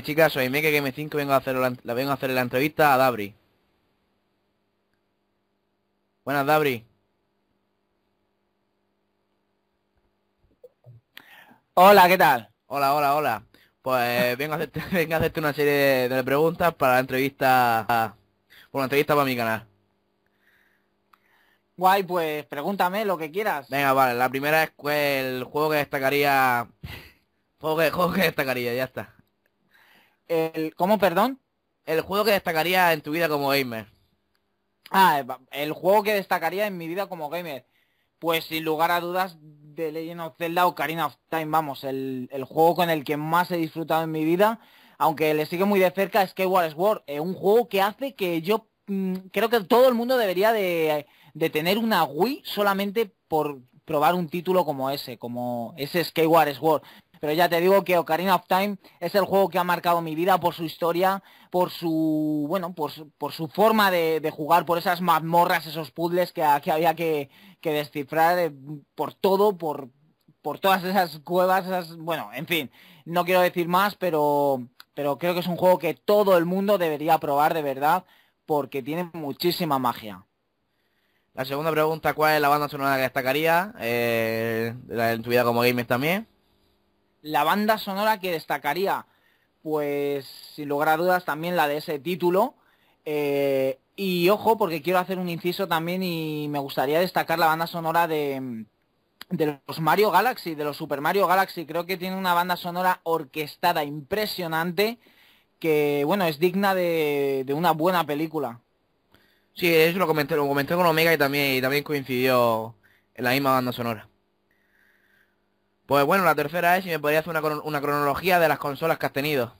chicas, soy que Game 5 vengo a hacer la, vengo a hacer la entrevista a Dabri. Buenas Dabri. Hola, ¿qué tal? Hola, hola, hola. Pues vengo a hacerte, una serie de, preguntas para la entrevista. Una entrevista para mi canal. Guay, pues pregúntame lo que quieras. Venga, vale, la primera es el juego que destacaría. Juego que, juego que destacaría, ya está. El, ¿Cómo, perdón? El juego que destacaría en tu vida como gamer. Ah, el juego que destacaría en mi vida como gamer. Pues sin lugar a dudas, de Legend of Zelda o Karina of Time, vamos, el, el, juego con el que más he disfrutado en mi vida, aunque le sigue muy de cerca, es Skyward Sword, es eh, un juego que hace que yo mm, creo que todo el mundo debería de, tener una Wii solamente por probar un título como ese, como ese Skyward Sword. Pero ya te digo que Ocarina of Time es el juego que ha marcado mi vida por su historia, por su, bueno, por forma de, jugar, por esas mazmorras, esos puzzles que, había que, descifrar, eh, por todo, por, todas esas cuevas, esas, bueno, en fin, no quiero decir más, pero, creo que es un juego que todo el mundo debería probar de verdad, porque tiene muchísima magia. La segunda pregunta, ¿cuál es la banda sonora que destacaría en eh, tu vida como gamer también? la banda sonora que destacaría, pues sin lugar a dudas también la de ese título. Eh, y ojo, porque quiero hacer un inciso también y me gustaría destacar la banda sonora de, de los Mario Galaxy, de los Super Mario Galaxy. Creo que tiene una banda sonora orquestada impresionante que, bueno, es digna de, una buena película. Sí, eso lo comenté, lo comenté con Omega y también, y también coincidió en la misma banda sonora. Pues bueno, la tercera es si me podrías hacer una, cronología de las consolas que has tenido.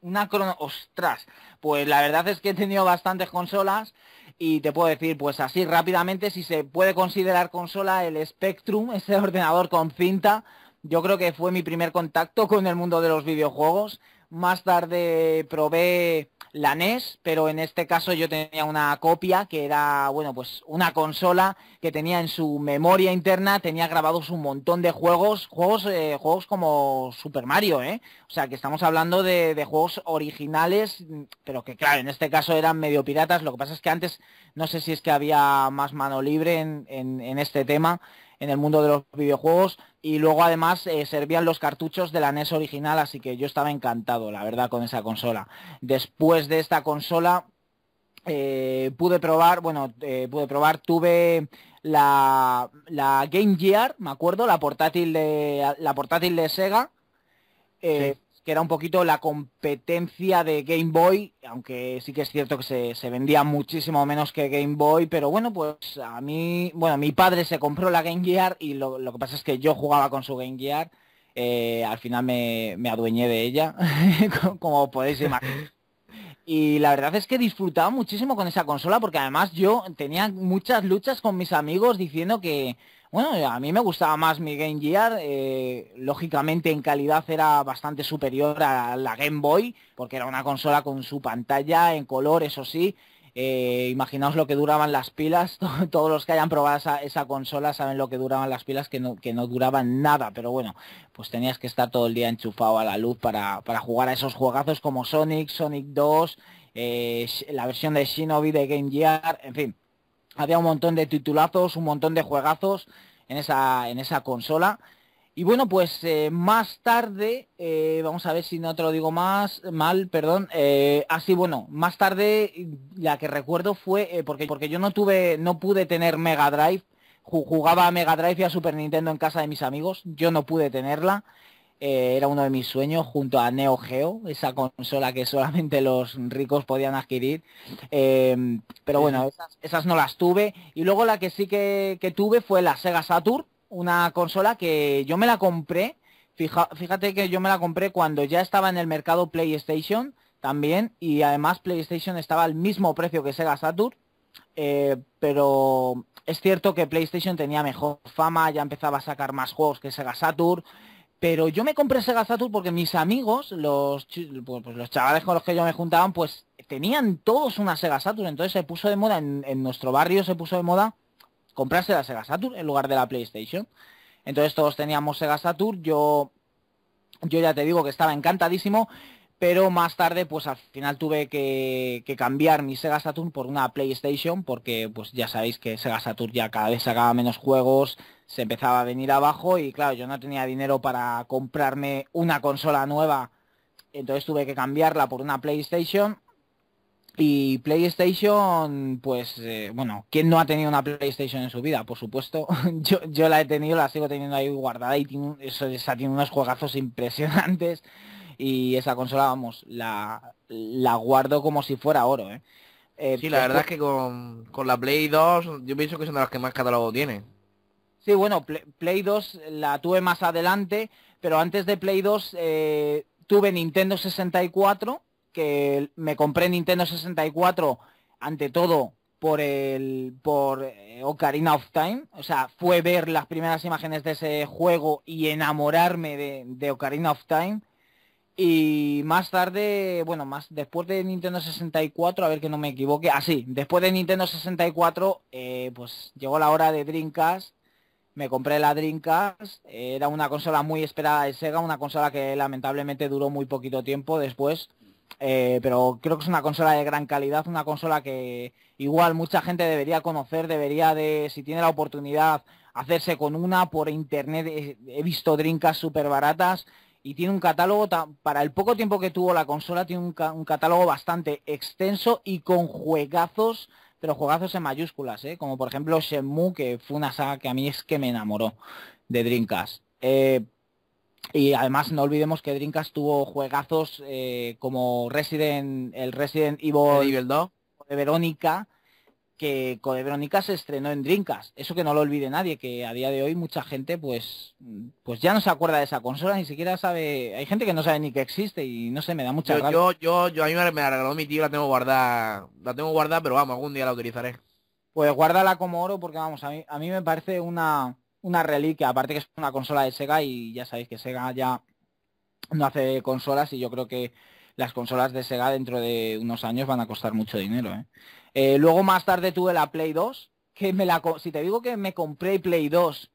Una crono... ¡Ostras! Pues la verdad es que he tenido bastantes consolas y te puedo decir, pues así rápidamente, si se puede considerar consola el Spectrum, ese ordenador con cinta, yo creo que fue mi primer contacto con el mundo de los videojuegos. Más tarde probé la NES, pero en este caso yo tenía una copia que era, bueno, pues una consola que tenía en su memoria interna, tenía grabados un montón de juegos, juegos, eh, juegos como Super Mario, ¿eh? O sea, que estamos hablando de, juegos originales, pero que claro, en este caso eran medio piratas, lo que pasa es que antes, no sé si es que había más mano libre en, en, en este tema, en el mundo de los videojuegos y luego además eh, servían los cartuchos de la NES original, así que yo estaba encantado, la verdad, con esa consola. Después de esta consola eh, pude probar, bueno, eh, pude probar, tuve la, la, Game Gear, me acuerdo, la portátil de, la portátil de Sega. Eh, sí que era un poquito la competencia de Game Boy, aunque sí que es cierto que se, vendía muchísimo menos que Game Boy, pero bueno, pues a mí, bueno, mi padre se compró la Game Gear y lo, que pasa es que yo jugaba con su Game Gear, eh, al final me, me, adueñé de ella, como podéis imaginar. Y la verdad es que disfrutaba muchísimo con esa consola porque además yo tenía muchas luchas con mis amigos diciendo que, bueno, a mí me gustaba más mi Game Gear, eh, lógicamente en calidad era bastante superior a la Game Boy, porque era una consola con su pantalla en color, eso sí, eh, imaginaos lo que duraban las pilas. Todos los que hayan probado esa, consola saben lo que duraban las pilas, que no, que no, duraban nada. Pero bueno, pues tenías que estar todo el día enchufado a la luz para, jugar a esos juegazos como Sonic, Sonic 2, eh, la versión de Shinobi de Game Gear, en fin. Había un montón de titulazos, un montón de juegazos en esa, en esa consola. Y bueno, pues eh, más tarde, eh, vamos a ver si no te lo digo más mal, perdón. Eh, así ah, bueno, más tarde la que recuerdo fue porque porque yo no tuve, no pude tener Mega Drive. Jugaba a Mega Drive y a Super Nintendo en casa de mis amigos. Yo no pude tenerla. Eh, era uno de mis sueños junto a Neo Geo, esa consola que solamente los ricos podían adquirir. Em, pero bueno, esas, no las tuve. Y luego la que sí que, tuve fue la Sega Saturn, una consola que yo me la compré. fíjate que yo me la compré cuando ya estaba en el mercado PlayStation también y además PlayStation estaba al mismo precio que Sega Saturn. Eh, pero es cierto que PlayStation tenía mejor fama, ya empezaba a sacar más juegos que Sega Saturn, pero yo me compré Sega Saturn porque mis amigos, los, pues, pues, los chavales con los que yo me juntaban, pues tenían todos una Sega Saturn. Entonces se puso de moda, en, en nuestro barrio se puso de moda comprarse la Sega Saturn en lugar de la PlayStation. Entonces todos teníamos Sega Saturn, yo, yo ya te digo que estaba encantadísimo pero más tarde pues al final tuve que, cambiar mi Sega Saturn por una PlayStation porque pues ya sabéis que Sega Saturn ya cada vez sacaba menos juegos, se empezaba a venir abajo y claro, yo no tenía dinero para comprarme una consola nueva, entonces tuve que cambiarla por una PlayStation y PlayStation pues eh, bueno, ¿quién no ha tenido una PlayStation en su vida? Por supuesto, yo, yo la he tenido, la sigo teniendo ahí guardada y esa tiene unos juegazos impresionantes y esa consola, vamos, la, la guardo como si fuera oro, ¿eh? eh sí, la verdad es que con, la Play 2 yo pienso que son de las que más catálogo tiene. Sí, bueno, Play, Play 2 la tuve más adelante, pero antes de Play 2 eh, tuve Nintendo 64, que me compré Nintendo 64 ante todo por el por eh, Ocarina of Time, o sea, fue ver las primeras imágenes de ese juego y enamorarme de, de Ocarina of Time y más tarde, bueno, más después de Nintendo 64, a ver que no me equivoque, así, ah, después de Nintendo 64, eh, pues llegó la hora de Dreamcast, me compré la Dreamcast, era una consola muy esperada de Sega, una consola que lamentablemente duró muy poquito tiempo después, eh, pero creo que es una consola de gran calidad, una consola que igual mucha gente debería conocer, debería de, si tiene la oportunidad, hacerse con una por internet, he visto Dreamcast súper baratas, y tiene un catálogo, para el poco tiempo que tuvo la consola, tiene un, catálogo bastante extenso y con juegazos, pero juegazos en mayúsculas, ¿eh? como por ejemplo Shenmue, que fue una saga que a mí es que me enamoró de Dreamcast. Eh, y además no olvidemos que Dreamcast tuvo juegazos eh, como Resident, el Resident Evil, Evil 2 de Verónica, que Code Verónica se estrenó en Dreamcast. Eso que no lo olvide nadie, que a día de hoy mucha gente pues, pues ya no se acuerda de esa consola, ni siquiera sabe... Hay gente que no sabe ni que existe y no sé, me da mucha yo, yo, yo, yo, a mí me la regaló mi tío, la tengo guardada, la tengo guardada, pero vamos, algún día la utilizaré. Pues guárdala como oro porque vamos, a mí, a mí me parece una, una reliquia, aparte que es una consola de Sega y ya sabéis que Sega ya no hace consolas y yo creo que las consolas de Sega dentro de unos años van a costar mucho dinero. ¿eh? Eh, luego más tarde tuve la Play 2, que me la... Si te digo que me compré Play 2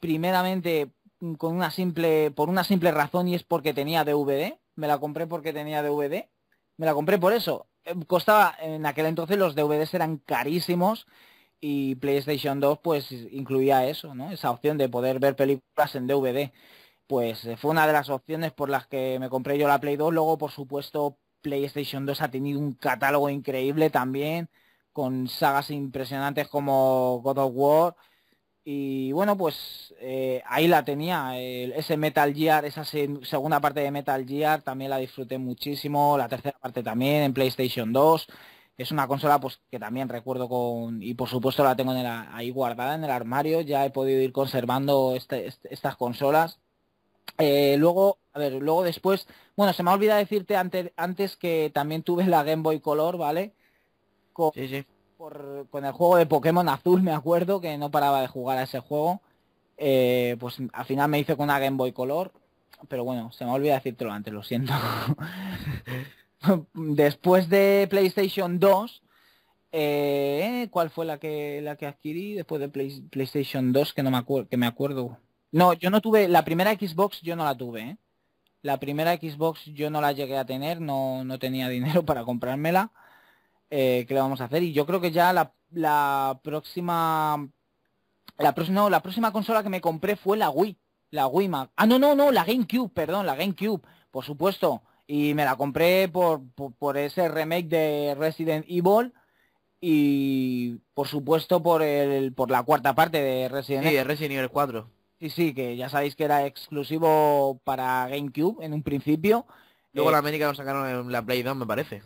primeramente mm, con una simple, por una simple razón y es porque tenía DVD, me la compré porque tenía DVD, me la compré por eso. Eh, costaba, en aquel entonces los DVDs eran carísimos y PlayStation 2 pues incluía eso, ¿no? Esa opción de poder ver películas en DVD pues eh, fue una de las opciones por las que me compré yo la Play 2. Luego, por supuesto, PlayStation 2 ha tenido un catálogo increíble también, con sagas impresionantes como God of War. Y bueno, pues eh, ahí la tenía, ese Metal Gear, esa segunda parte de Metal Gear también la disfruté muchísimo, la tercera parte también en PlayStation 2. Es una consola pues que también recuerdo con y por supuesto la tengo ahí guardada en el armario, ya he podido ir conservando este, este, estas consolas eh, luego, a ver, luego después, bueno, se me ha olvidado decirte antes antes que también tuve la Game Boy Color, ¿vale? Con, el juego de Pokémon Azul, me acuerdo, que no paraba de jugar a ese juego. Eh, pues al final me hice con una Game Boy Color, pero bueno, se me ha olvidado decírtelo antes, lo siento. después de PlayStation 2, eh, ¿cuál fue la que, la que adquirí después de PlayStation 2? Que no me, acuerdo que me acuerdo. No, yo no tuve, la primera Xbox yo no la tuve, ¿eh? La primera Xbox yo no la llegué a tener, no, no tenía dinero para comprármela. Eh, ¿Qué vamos a hacer? Y yo creo que ya la, la próxima... La, no, la próxima consola que me compré fue la Wii. La Wii Mac. Ah, no, no, no, la GameCube, perdón, la GameCube, por supuesto. Y me la compré por, por, ese remake de Resident Evil y por supuesto por el por la cuarta parte de Resident Evil. Sí, de Resident Evil 4. Sí, sí, que ya sabéis que era exclusivo para GameCube en un principio. Luego la eh, América lo sacaron en la Play 2, me parece.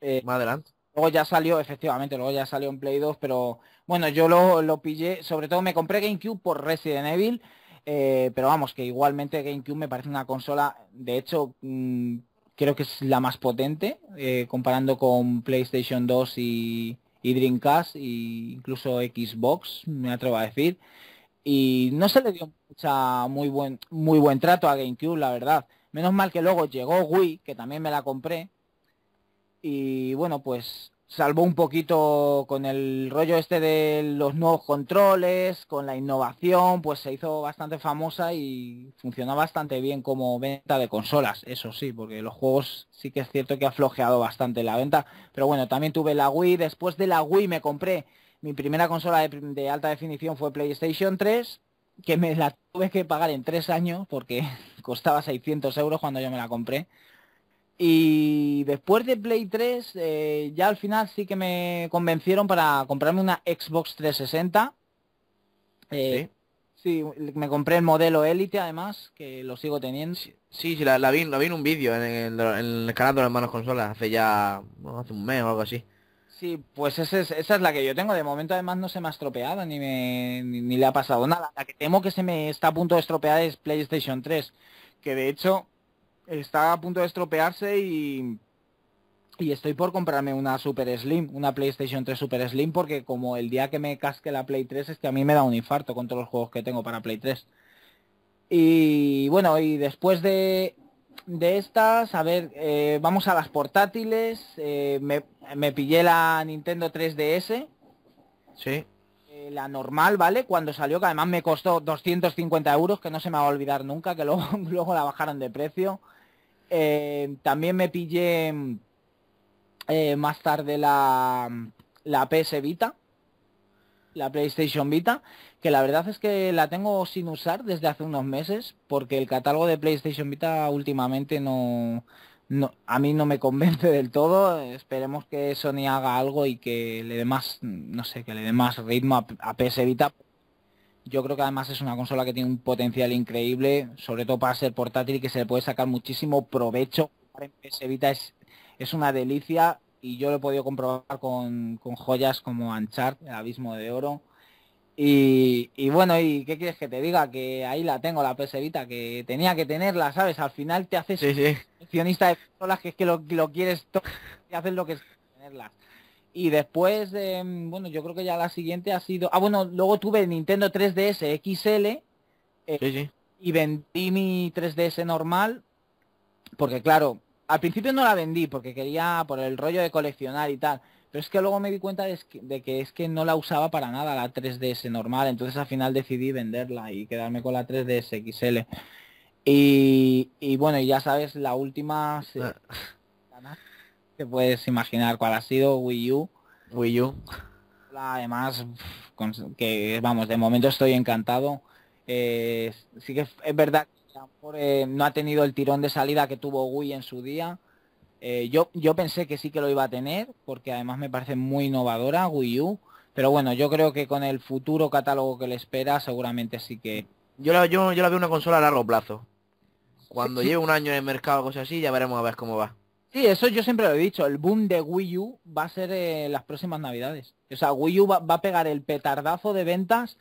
Eh, más adelante. Luego ya salió, efectivamente, luego ya salió en Play 2, pero bueno, yo lo, pillé, sobre todo me compré GameCube por Resident Evil, eh, pero vamos, que igualmente GameCube me parece una consola, de hecho, mm, creo que es la más potente, comparando con PlayStation 2 y, y Dreamcast e incluso Xbox, me atrevo a decir y no se le dio mucha, muy buen muy buen trato a GameCube, la verdad. Menos mal que luego llegó Wii, que también me la compré. Y bueno, pues salvó un poquito con el rollo este de los nuevos controles, con la innovación, pues se hizo bastante famosa y funcionó bastante bien como venta de consolas, eso sí, porque los juegos sí que es cierto que ha flojeado bastante la venta, pero bueno, también tuve la Wii, después de la Wii me compré mi primera consola de, alta definición fue PlayStation 3, que me la tuve que pagar en tres años porque costaba 600 euros cuando yo me la compré. Y después de Play 3, eh, ya al final sí que me convencieron para comprarme una Xbox 360. Eh, ¿Sí? ¿Sí? me compré el modelo Elite además, que lo sigo teniendo. Sí, sí, la, vi, en un vídeo en el, canal de las manos consolas hace ya hace un mes o algo así. Sí, pues esa es, la que yo tengo. De momento además no se me ha estropeado ni, le ha pasado nada. La que temo que se me está a punto de estropear es PlayStation 3, que de hecho está a punto de estropearse y, y estoy por comprarme una Super Slim, una PlayStation 3 Super Slim, porque como el día que me casque la Play 3 es que a mí me da un infarto con todos los juegos que tengo para Play 3. Y bueno, y después de de estas, a ver, eh, vamos a las portátiles. Eh, me, pillé la Nintendo 3DS. Sí. Eh, la normal, ¿vale? Cuando salió, que además me costó 250 euros, que no se me va a olvidar nunca, que luego, la bajaron de precio. también me pillé mm, más tarde la, la PS Vita la PlayStation Vita, que la verdad es que la tengo sin usar desde hace unos meses, porque el catálogo de PlayStation Vita últimamente no, no a mí no me convence del todo. Esperemos que Sony haga algo y que le dé más, no sé, que le dé más ritmo a, PS Vita. Yo creo que además es una consola que tiene un potencial increíble, sobre todo para ser portátil y que se le puede sacar muchísimo provecho. En PS es, es una delicia y yo lo he podido comprobar con, con joyas como Anchart, el abismo de oro. Y, y, bueno, ¿y qué quieres que te diga? Que ahí la tengo, la PS que tenía que tenerla, ¿sabes? Al final te haces sí, accionista de personas que es que lo, lo quieres todo y haces lo que es tenerlas. Y después, eh, bueno, yo creo que ya la siguiente ha sido... Ah, bueno, luego tuve Nintendo 3DS XL eh, y vendí mi 3DS normal, porque claro, al principio no la vendí porque quería por el rollo de coleccionar y tal. Pero es que luego me di cuenta de, que es que no la usaba para nada la 3DS normal. Entonces al final decidí venderla y quedarme con la 3DS XL. Y, y bueno, ya sabes, la última... Que ah. puedes imaginar cuál ha sido Wii U. Wii U. Además, que vamos, de momento estoy encantado. Eh, sí que es verdad eh, no ha tenido el tirón de salida que tuvo Wii en su día. Eh, yo, yo pensé que sí que lo iba a tener, porque además me parece muy innovadora Wii U. Pero bueno, yo creo que con el futuro catálogo que le espera, seguramente sí que... Yo la, yo, la veo una consola a largo plazo. Cuando lleve un año en el mercado o cosas así, ya veremos a ver cómo va. Sí, eso yo siempre lo he dicho. El boom de Wii U va a ser en eh, las próximas navidades. O sea, Wii U va, va, a pegar el petardazo de ventas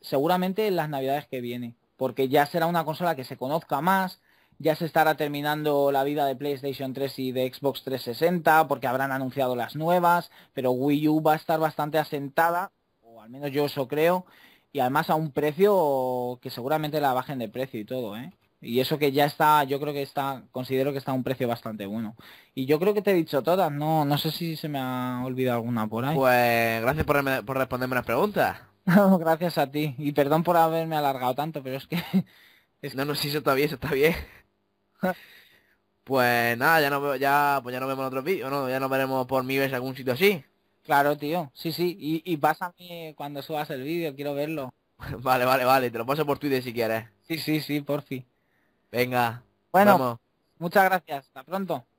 seguramente en las navidades que vienen porque ya será una consola que se conozca más, ya se estará terminando la vida de PlayStation 3 y de Xbox 360, porque habrán anunciado las nuevas, pero Wii U va a estar bastante asentada, o al menos yo eso creo, y además a un precio que seguramente la bajen de precio y todo, ¿eh? Y eso que ya está, yo creo que está, considero que está a un precio bastante bueno. Y yo creo que te he dicho todas, no, no sé si se me ha olvidado alguna por ahí. Pues gracias por, por responderme las preguntas. No, gracias a ti. Y perdón por haberme alargado tanto, pero es que... No, no, sí, eso está bien, eso está bien. pues nada, ya no ya, pues ya nos vemos en otro vídeo, ¿no? Ya nos veremos por mi vez algún sitio así. Claro, tío. Sí, sí. Y, y pásame cuando subas el vídeo, quiero verlo. vale, vale, vale. Te lo paso por Twitter si quieres. Sí, sí, sí, por fin. Venga. Bueno, muchas gracias. Hasta pronto.